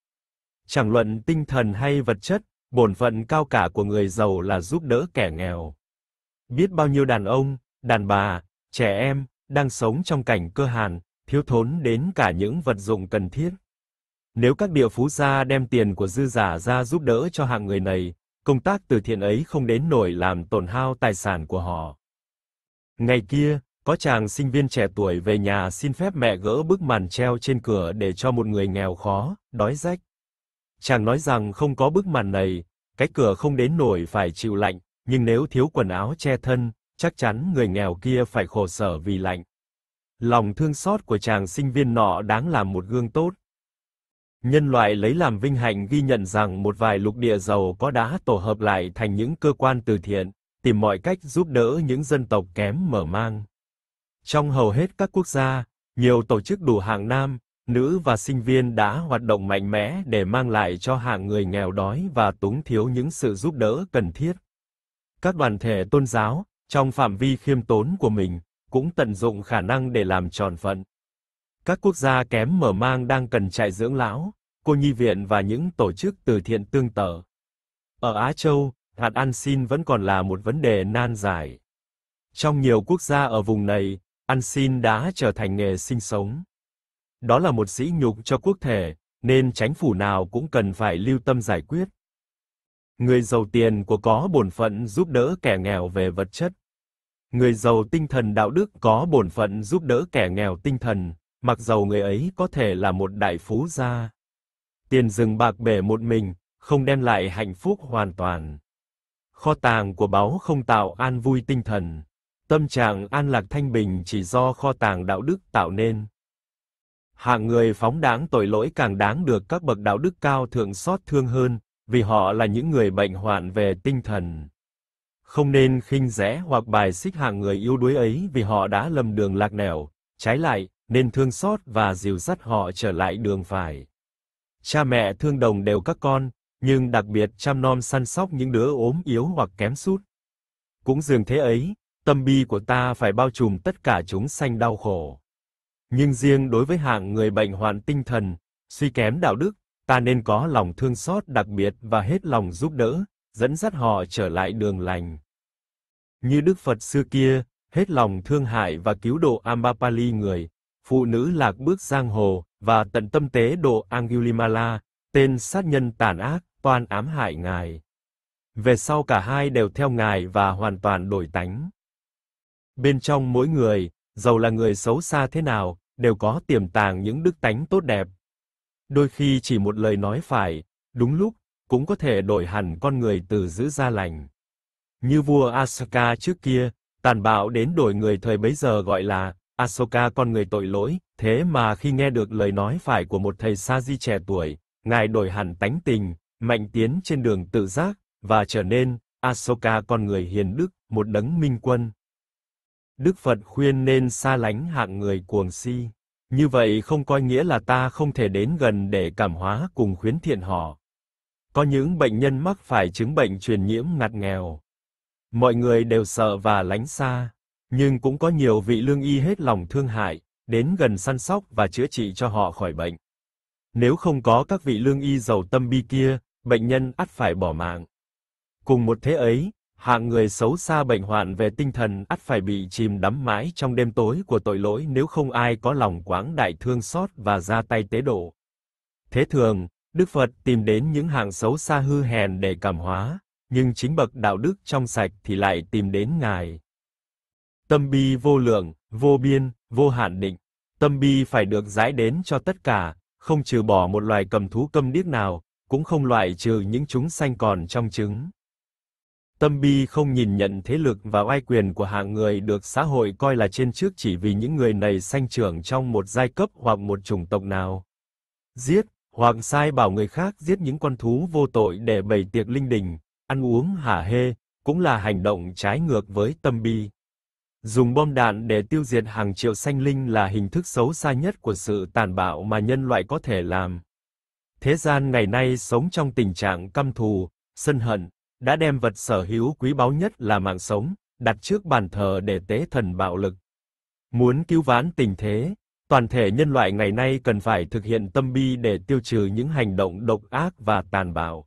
Chẳng luận tinh thần hay vật chất, bổn phận cao cả của người giàu là giúp đỡ kẻ nghèo. Biết bao nhiêu đàn ông, đàn bà, trẻ em đang sống trong cảnh cơ hàn, thiếu thốn đến cả những vật dụng cần thiết. Nếu các địa phú gia đem tiền của dư giả ra giúp đỡ cho hạng người này, công tác từ thiện ấy không đến nổi làm tổn hao tài sản của họ. Ngày kia, có chàng sinh viên trẻ tuổi về nhà xin phép mẹ gỡ bức màn treo trên cửa để cho một người nghèo khó, đói rách. Chàng nói rằng không có bức màn này, cái cửa không đến nổi phải chịu lạnh, nhưng nếu thiếu quần áo che thân, chắc chắn người nghèo kia phải khổ sở vì lạnh. Lòng thương xót của chàng sinh viên nọ đáng làm một gương tốt. Nhân loại lấy làm vinh hạnh ghi nhận rằng một vài lục địa giàu có đã tổ hợp lại thành những cơ quan từ thiện, tìm mọi cách giúp đỡ những dân tộc kém mở mang. Trong hầu hết các quốc gia, nhiều tổ chức đủ hạng nam, nữ và sinh viên đã hoạt động mạnh mẽ để mang lại cho hạng người nghèo đói và túng thiếu những sự giúp đỡ cần thiết. Các đoàn thể tôn giáo, trong phạm vi khiêm tốn của mình, cũng tận dụng khả năng để làm tròn phận. Các quốc gia kém mở mang đang cần trại dưỡng lão, cô nhi viện và những tổ chức từ thiện tương tự. Ở Á Châu, hạt ăn xin vẫn còn là một vấn đề nan giải. Trong nhiều quốc gia ở vùng này, ăn xin đã trở thành nghề sinh sống. Đó là một sĩ nhục cho quốc thể, nên chính phủ nào cũng cần phải lưu tâm giải quyết. Người giàu tiền của có bổn phận giúp đỡ kẻ nghèo về vật chất. Người giàu tinh thần đạo đức có bổn phận giúp đỡ kẻ nghèo tinh thần, mặc dầu người ấy có thể là một đại phú gia. Tiền rừng bạc bể một mình, không đem lại hạnh phúc hoàn toàn. Kho tàng của báo không tạo an vui tinh thần. Tâm trạng an lạc thanh bình chỉ do kho tàng đạo đức tạo nên. Hạng người phóng đáng tội lỗi càng đáng được các bậc đạo đức cao thượng xót thương hơn, vì họ là những người bệnh hoạn về tinh thần. Không nên khinh rẽ hoặc bài xích hạng người yếu đuối ấy vì họ đã lầm đường lạc nẻo, trái lại, nên thương xót và dìu dắt họ trở lại đường phải. Cha mẹ thương đồng đều các con, nhưng đặc biệt chăm nom săn sóc những đứa ốm yếu hoặc kém sút. Cũng dường thế ấy, tâm bi của ta phải bao trùm tất cả chúng sanh đau khổ. Nhưng riêng đối với hạng người bệnh hoạn tinh thần, suy kém đạo đức, ta nên có lòng thương xót đặc biệt và hết lòng giúp đỡ, dẫn dắt họ trở lại đường lành. Như Đức Phật xưa kia, hết lòng thương hại và cứu độ Ambapali người, phụ nữ lạc bước giang hồ và tận tâm tế độ Angulimala, tên sát nhân tàn ác, toàn ám hại ngài. Về sau cả hai đều theo ngài và hoàn toàn đổi tánh. Bên trong mỗi người, dầu là người xấu xa thế nào, đều có tiềm tàng những đức tánh tốt đẹp. Đôi khi chỉ một lời nói phải, đúng lúc, cũng có thể đổi hẳn con người từ dữ ra lành. Như vua asoka trước kia, tàn bạo đến đổi người thời bấy giờ gọi là asoka con người tội lỗi, thế mà khi nghe được lời nói phải của một thầy sa di trẻ tuổi, ngài đổi hẳn tánh tình, mạnh tiến trên đường tự giác, và trở nên, Asoka con người hiền đức, một đấng minh quân. Đức Phật khuyên nên xa lánh hạng người cuồng si. Như vậy không coi nghĩa là ta không thể đến gần để cảm hóa cùng khuyến thiện họ. Có những bệnh nhân mắc phải chứng bệnh truyền nhiễm ngặt nghèo. Mọi người đều sợ và lánh xa, nhưng cũng có nhiều vị lương y hết lòng thương hại, đến gần săn sóc và chữa trị cho họ khỏi bệnh. Nếu không có các vị lương y giàu tâm bi kia, bệnh nhân ắt phải bỏ mạng. Cùng một thế ấy, hạng người xấu xa bệnh hoạn về tinh thần ắt phải bị chìm đắm mãi trong đêm tối của tội lỗi nếu không ai có lòng quáng đại thương xót và ra tay tế độ. Thế thường, Đức Phật tìm đến những hạng xấu xa hư hèn để cảm hóa, nhưng chính bậc đạo đức trong sạch thì lại tìm đến Ngài. Tâm bi vô lượng, vô biên, vô hạn định. Tâm bi phải được giải đến cho tất cả, không trừ bỏ một loài cầm thú câm điếc nào, cũng không loại trừ những chúng sanh còn trong trứng. Tâm bi không nhìn nhận thế lực và oai quyền của hạng người được xã hội coi là trên trước chỉ vì những người này sanh trưởng trong một giai cấp hoặc một chủng tộc nào. Giết, hoặc sai bảo người khác giết những con thú vô tội để bày tiệc linh đình, ăn uống hả hê, cũng là hành động trái ngược với tâm bi. Dùng bom đạn để tiêu diệt hàng triệu sanh linh là hình thức xấu xa nhất của sự tàn bạo mà nhân loại có thể làm. Thế gian ngày nay sống trong tình trạng căm thù, sân hận, đã đem vật sở hữu quý báu nhất là mạng sống, đặt trước bàn thờ để tế thần bạo lực. Muốn cứu vãn tình thế, toàn thể nhân loại ngày nay cần phải thực hiện tâm bi để tiêu trừ những hành động độc ác và tàn bạo.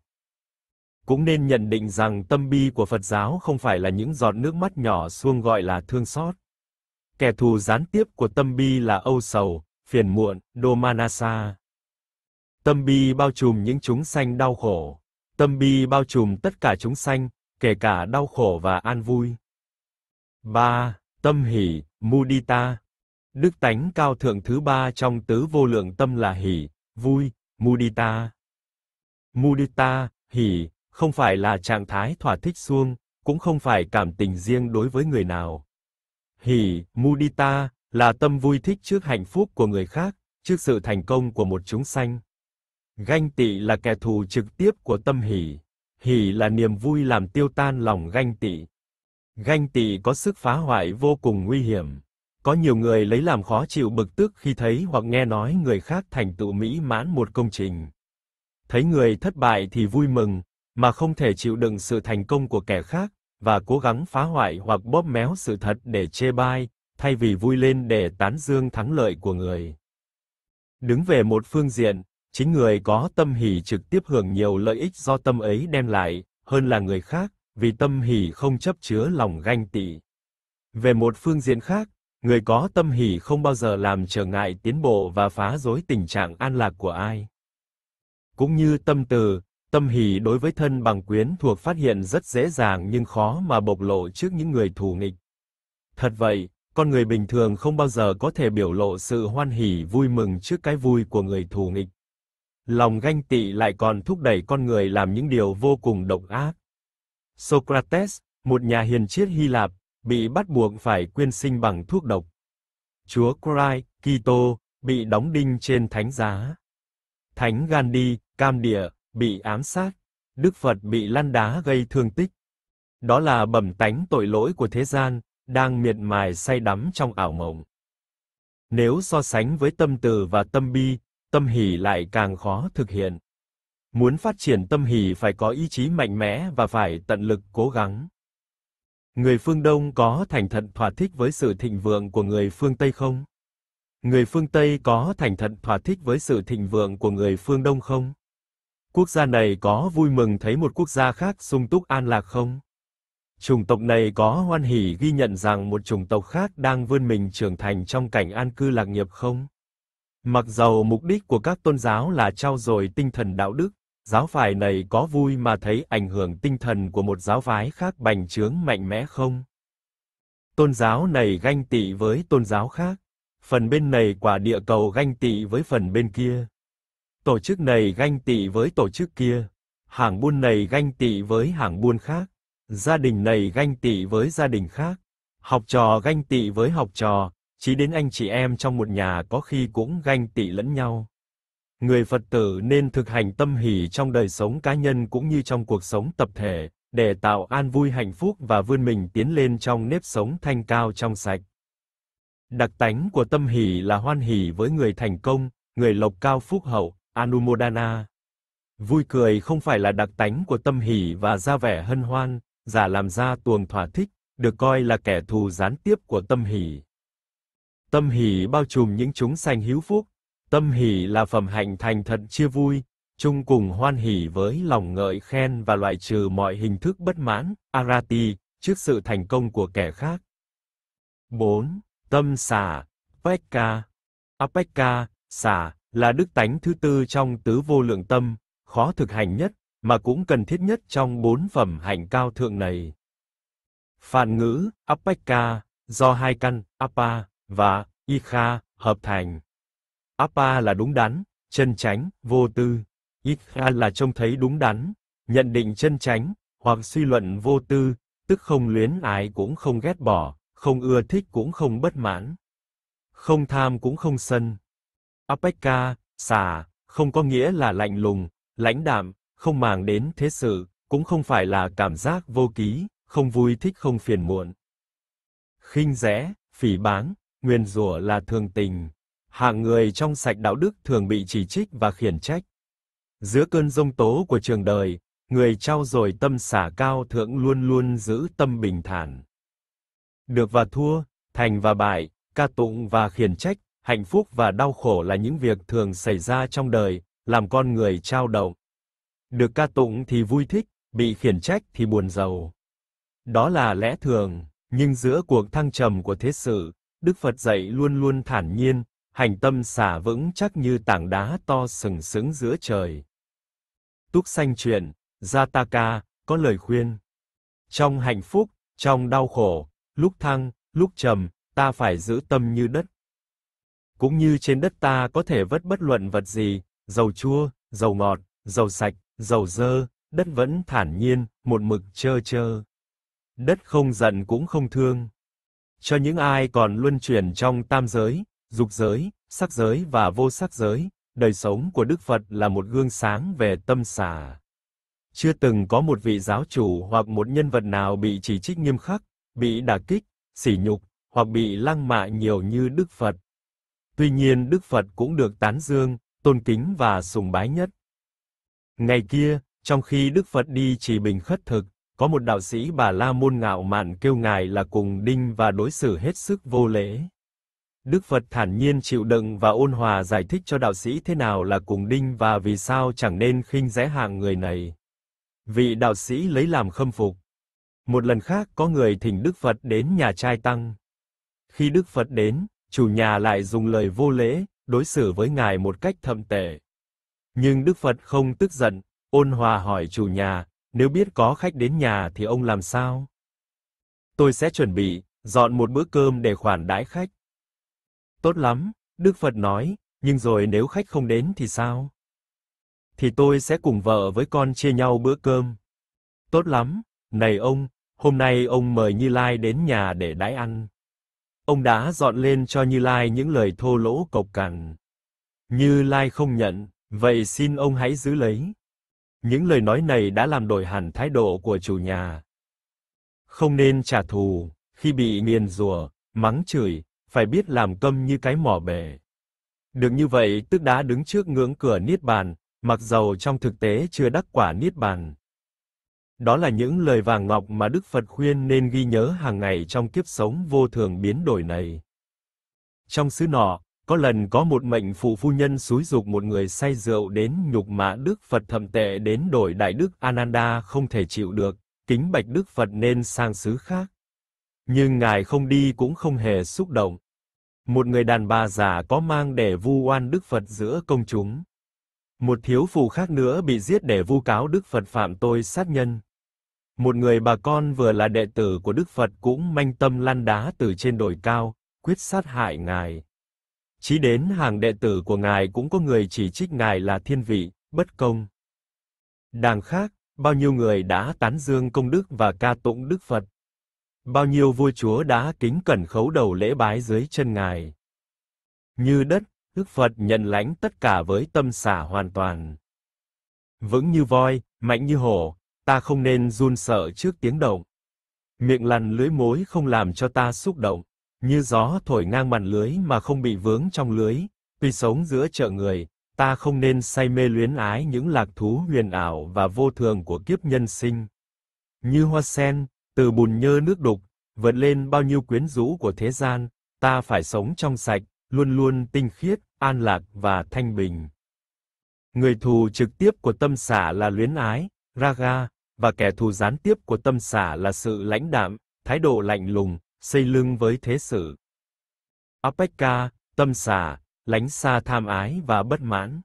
Cũng nên nhận định rằng tâm bi của Phật giáo không phải là những giọt nước mắt nhỏ xuông gọi là thương xót. Kẻ thù gián tiếp của tâm bi là âu sầu, phiền muộn, domanasa. Tâm bi bao trùm những chúng sanh đau khổ. Tâm bi bao trùm tất cả chúng sanh, kể cả đau khổ và an vui. 3. Tâm hỷ, mudita. Đức tánh cao thượng thứ ba trong tứ vô lượng tâm là hỷ, vui, mudita. Mudita, hỷ, không phải là trạng thái thỏa thích xuông, cũng không phải cảm tình riêng đối với người nào. Hỷ, mudita, là tâm vui thích trước hạnh phúc của người khác, trước sự thành công của một chúng sanh. Ganh tị là kẻ thù trực tiếp của tâm hỷ, hỷ là niềm vui làm tiêu tan lòng ganh tị. Ganh tị có sức phá hoại vô cùng nguy hiểm. Có nhiều người lấy làm khó chịu bực tức khi thấy hoặc nghe nói người khác thành tựu mỹ mãn một công trình. Thấy người thất bại thì vui mừng, mà không thể chịu đựng sự thành công của kẻ khác và cố gắng phá hoại hoặc bóp méo sự thật để chê bai, thay vì vui lên để tán dương thắng lợi của người. Đứng về một phương diện, Chính người có tâm hỷ trực tiếp hưởng nhiều lợi ích do tâm ấy đem lại, hơn là người khác, vì tâm hỷ không chấp chứa lòng ganh tị. Về một phương diện khác, người có tâm hỷ không bao giờ làm trở ngại tiến bộ và phá rối tình trạng an lạc của ai. Cũng như tâm từ, tâm hỷ đối với thân bằng quyến thuộc phát hiện rất dễ dàng nhưng khó mà bộc lộ trước những người thù nghịch. Thật vậy, con người bình thường không bao giờ có thể biểu lộ sự hoan hỷ vui mừng trước cái vui của người thù nghịch lòng ganh tị lại còn thúc đẩy con người làm những điều vô cùng độc ác. Socrates, một nhà hiền triết Hy Lạp, bị bắt buộc phải quyên sinh bằng thuốc độc. Chúa Christ, Kitô, bị đóng đinh trên thánh giá. Thánh Gandhi, cam địa, bị ám sát. Đức Phật bị lăn đá gây thương tích. Đó là bẩm tánh tội lỗi của thế gian, đang miệt mài say đắm trong ảo mộng. Nếu so sánh với tâm từ và tâm bi, tâm hỷ lại càng khó thực hiện. Muốn phát triển tâm hỷ phải có ý chí mạnh mẽ và phải tận lực cố gắng. Người phương Đông có thành thật thỏa thích với sự thịnh vượng của người phương Tây không? Người phương Tây có thành thật thỏa thích với sự thịnh vượng của người phương Đông không? Quốc gia này có vui mừng thấy một quốc gia khác sung túc an lạc không? Chủng tộc này có hoan hỉ ghi nhận rằng một chủng tộc khác đang vươn mình trưởng thành trong cảnh an cư lạc nghiệp không? Mặc dầu mục đích của các tôn giáo là trao dồi tinh thần đạo đức, giáo phái này có vui mà thấy ảnh hưởng tinh thần của một giáo phái khác bành trướng mạnh mẽ không? Tôn giáo này ganh tị với tôn giáo khác, phần bên này quả địa cầu ganh tị với phần bên kia. Tổ chức này ganh tị với tổ chức kia, hàng buôn này ganh tị với hàng buôn khác, gia đình này ganh tị với gia đình khác, học trò ganh tị với học trò, chí đến anh chị em trong một nhà có khi cũng ganh tị lẫn nhau. Người Phật tử nên thực hành tâm hỷ trong đời sống cá nhân cũng như trong cuộc sống tập thể, để tạo an vui hạnh phúc và vươn mình tiến lên trong nếp sống thanh cao trong sạch. Đặc tánh của tâm hỷ là hoan hỷ với người thành công, người lộc cao phúc hậu, Anumodana. Vui cười không phải là đặc tánh của tâm hỷ và ra vẻ hân hoan, giả làm ra tuồng thỏa thích, được coi là kẻ thù gián tiếp của tâm hỷ. Tâm hỷ bao trùm những chúng sanh hữu phúc, tâm hỷ là phẩm hạnh thành thật chia vui, chung cùng hoan hỷ với lòng ngợi khen và loại trừ mọi hình thức bất mãn, arati, trước sự thành công của kẻ khác. 4. Tâm xả, pekka. Apekka, xả, là đức tánh thứ tư trong tứ vô lượng tâm, khó thực hành nhất, mà cũng cần thiết nhất trong bốn phẩm hạnh cao thượng này. Phạn ngữ, Apekka, do hai căn, Apa, và Ikha hợp thành. Appa là đúng đắn, chân chánh, vô tư. Ikha là trông thấy đúng đắn, nhận định chân chánh, hoặc suy luận vô tư, tức không luyến ái cũng không ghét bỏ, không ưa thích cũng không bất mãn. Không tham cũng không sân. Apeka, xà, không có nghĩa là lạnh lùng, lãnh đạm, không màng đến thế sự, cũng không phải là cảm giác vô ký, không vui thích không phiền muộn. Khinh rẽ, phỉ báng, nguyên rủa là thường tình. Hạng người trong sạch đạo đức thường bị chỉ trích và khiển trách. Giữa cơn rông tố của trường đời, người trao dồi tâm xả cao thượng luôn luôn giữ tâm bình thản. Được và thua, thành và bại, ca tụng và khiển trách, hạnh phúc và đau khổ là những việc thường xảy ra trong đời, làm con người trao động. Được ca tụng thì vui thích, bị khiển trách thì buồn rầu. Đó là lẽ thường, nhưng giữa cuộc thăng trầm của thế sự, Đức Phật dạy luôn luôn thản nhiên, hành tâm xả vững chắc như tảng đá to sừng sững giữa trời. Túc sanh chuyện, Jataka, có lời khuyên. Trong hạnh phúc, trong đau khổ, lúc thăng, lúc trầm, ta phải giữ tâm như đất. Cũng như trên đất ta có thể vất bất luận vật gì, dầu chua, dầu ngọt, dầu sạch, dầu dơ, đất vẫn thản nhiên, một mực trơ trơ. Đất không giận cũng không thương cho những ai còn luân chuyển trong tam giới, dục giới, sắc giới và vô sắc giới, đời sống của Đức Phật là một gương sáng về tâm xả. Chưa từng có một vị giáo chủ hoặc một nhân vật nào bị chỉ trích nghiêm khắc, bị đả kích, sỉ nhục hoặc bị lăng mạ nhiều như Đức Phật. Tuy nhiên Đức Phật cũng được tán dương, tôn kính và sùng bái nhất. Ngày kia, trong khi Đức Phật đi trì bình khất thực, có một đạo sĩ bà La Môn ngạo mạn kêu ngài là cùng đinh và đối xử hết sức vô lễ. Đức Phật thản nhiên chịu đựng và ôn hòa giải thích cho đạo sĩ thế nào là cùng đinh và vì sao chẳng nên khinh rẽ hạng người này. Vị đạo sĩ lấy làm khâm phục. Một lần khác có người thỉnh Đức Phật đến nhà trai tăng. Khi Đức Phật đến, chủ nhà lại dùng lời vô lễ, đối xử với ngài một cách thâm tệ. Nhưng Đức Phật không tức giận, ôn hòa hỏi chủ nhà, nếu biết có khách đến nhà thì ông làm sao? Tôi sẽ chuẩn bị, dọn một bữa cơm để khoản đãi khách. Tốt lắm, Đức Phật nói, nhưng rồi nếu khách không đến thì sao? Thì tôi sẽ cùng vợ với con chia nhau bữa cơm. Tốt lắm, này ông, hôm nay ông mời Như Lai đến nhà để đãi ăn. Ông đã dọn lên cho Như Lai những lời thô lỗ cộc cằn. Như Lai không nhận, vậy xin ông hãy giữ lấy. Những lời nói này đã làm đổi hẳn thái độ của chủ nhà. Không nên trả thù, khi bị nghiền rủa, mắng chửi, phải biết làm câm như cái mỏ bể. Được như vậy tức đã đứng trước ngưỡng cửa Niết Bàn, mặc dầu trong thực tế chưa đắc quả Niết Bàn. Đó là những lời vàng ngọc mà Đức Phật khuyên nên ghi nhớ hàng ngày trong kiếp sống vô thường biến đổi này. Trong xứ nọ, có lần có một mệnh phụ phu nhân xúi dục một người say rượu đến nhục mạ Đức Phật thầm tệ đến đổi Đại Đức Ananda không thể chịu được, kính bạch Đức Phật nên sang xứ khác. Nhưng Ngài không đi cũng không hề xúc động. Một người đàn bà giả có mang để vu oan Đức Phật giữa công chúng. Một thiếu phụ khác nữa bị giết để vu cáo Đức Phật phạm tôi sát nhân. Một người bà con vừa là đệ tử của Đức Phật cũng manh tâm lăn đá từ trên đồi cao, quyết sát hại Ngài. Chí đến hàng đệ tử của ngài cũng có người chỉ trích ngài là thiên vị, bất công. Đàng khác, bao nhiêu người đã tán dương công đức và ca tụng Đức Phật. Bao nhiêu vua chúa đã kính cẩn khấu đầu lễ bái dưới chân ngài. Như đất, Đức Phật nhận lãnh tất cả với tâm xả hoàn toàn. Vững như voi, mạnh như hổ, ta không nên run sợ trước tiếng động. Miệng lằn lưỡi mối không làm cho ta xúc động như gió thổi ngang màn lưới mà không bị vướng trong lưới, tuy sống giữa chợ người, ta không nên say mê luyến ái những lạc thú huyền ảo và vô thường của kiếp nhân sinh. Như hoa sen, từ bùn nhơ nước đục, vượt lên bao nhiêu quyến rũ của thế gian, ta phải sống trong sạch, luôn luôn tinh khiết, an lạc và thanh bình. Người thù trực tiếp của tâm xả là luyến ái, raga, và kẻ thù gián tiếp của tâm xả là sự lãnh đạm, thái độ lạnh lùng, xây lưng với thế sự. Apekka, tâm xả, lánh xa tham ái và bất mãn.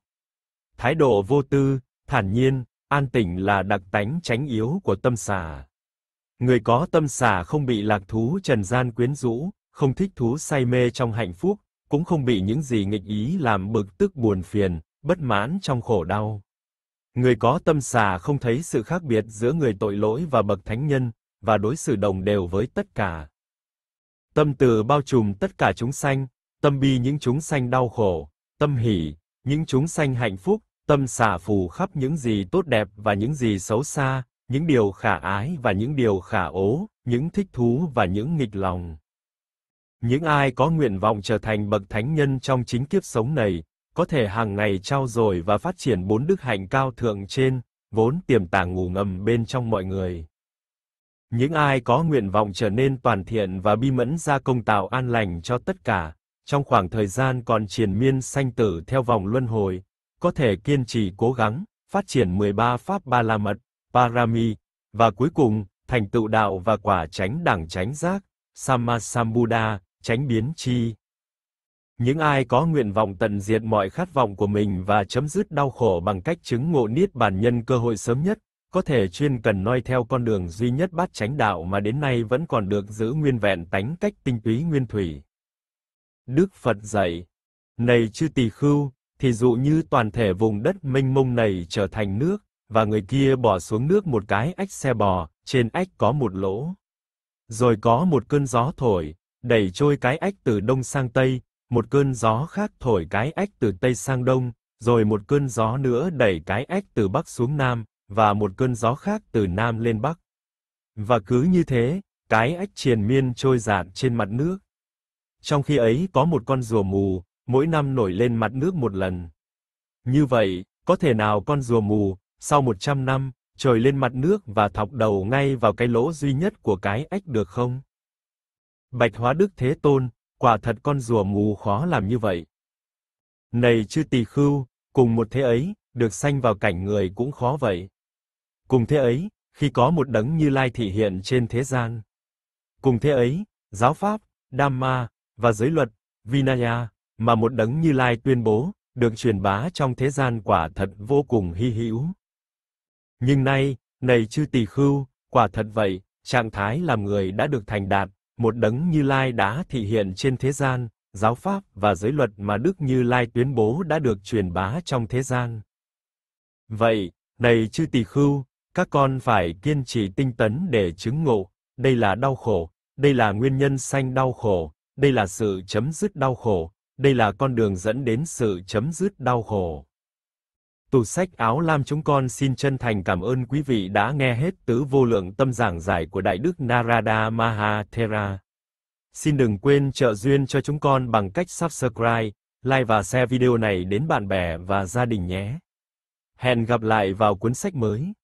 Thái độ vô tư, thản nhiên, an tịnh là đặc tánh tránh yếu của tâm xả. Người có tâm xả không bị lạc thú trần gian quyến rũ, không thích thú say mê trong hạnh phúc, cũng không bị những gì nghịch ý làm bực tức buồn phiền, bất mãn trong khổ đau. Người có tâm xả không thấy sự khác biệt giữa người tội lỗi và bậc thánh nhân, và đối xử đồng đều với tất cả. Tâm từ bao trùm tất cả chúng sanh, tâm bi những chúng sanh đau khổ, tâm hỷ, những chúng sanh hạnh phúc, tâm xả phù khắp những gì tốt đẹp và những gì xấu xa, những điều khả ái và những điều khả ố, những thích thú và những nghịch lòng. Những ai có nguyện vọng trở thành bậc thánh nhân trong chính kiếp sống này, có thể hàng ngày trao dồi và phát triển bốn đức hạnh cao thượng trên, vốn tiềm tàng ngủ ngầm bên trong mọi người. Những ai có nguyện vọng trở nên toàn thiện và bi mẫn ra công tạo an lành cho tất cả, trong khoảng thời gian còn triền miên sanh tử theo vòng luân hồi, có thể kiên trì cố gắng, phát triển 13 pháp ba la mật, parami, và cuối cùng, thành tựu đạo và quả tránh đẳng tránh giác, Sammasambuddha, tránh biến chi. Những ai có nguyện vọng tận diệt mọi khát vọng của mình và chấm dứt đau khổ bằng cách chứng ngộ niết bàn nhân cơ hội sớm nhất, có thể chuyên cần noi theo con đường duy nhất bát chánh đạo mà đến nay vẫn còn được giữ nguyên vẹn tánh cách tinh túy nguyên thủy. Đức Phật dạy, này chư tỳ khưu, thì dụ như toàn thể vùng đất mênh mông này trở thành nước, và người kia bỏ xuống nước một cái ách xe bò, trên ách có một lỗ. Rồi có một cơn gió thổi, đẩy trôi cái ách từ đông sang tây, một cơn gió khác thổi cái ách từ tây sang đông, rồi một cơn gió nữa đẩy cái ách từ bắc xuống nam, và một cơn gió khác từ Nam lên Bắc. Và cứ như thế, cái ếch triền miên trôi dạt trên mặt nước. Trong khi ấy có một con rùa mù, mỗi năm nổi lên mặt nước một lần. Như vậy, có thể nào con rùa mù, sau một trăm năm, trồi lên mặt nước và thọc đầu ngay vào cái lỗ duy nhất của cái ếch được không? Bạch Hóa Đức Thế Tôn, quả thật con rùa mù khó làm như vậy. Này chư tỳ khưu, cùng một thế ấy, được sanh vào cảnh người cũng khó vậy. Cùng thế ấy, khi có một đấng Như Lai thị hiện trên thế gian. Cùng thế ấy, giáo pháp, Dhamma, và giới luật, Vinaya, mà một đấng Như Lai tuyên bố, được truyền bá trong thế gian quả thật vô cùng hy hữu. Nhưng nay, này chư tỳ khưu, quả thật vậy, trạng thái làm người đã được thành đạt, một đấng Như Lai đã thị hiện trên thế gian, giáo pháp và giới luật mà Đức Như Lai tuyên bố đã được truyền bá trong thế gian. Vậy, này chư tỳ khưu, các con phải kiên trì tinh tấn để chứng ngộ, đây là đau khổ, đây là nguyên nhân sanh đau khổ, đây là sự chấm dứt đau khổ, đây là con đường dẫn đến sự chấm dứt đau khổ. Tủ sách áo lam chúng con xin chân thành cảm ơn quý vị đã nghe hết tứ vô lượng tâm giảng giải của Đại Đức Narada Mahathera. Xin đừng quên trợ duyên cho chúng con bằng cách subscribe, like và share video này đến bạn bè và gia đình nhé. Hẹn gặp lại vào cuốn sách mới.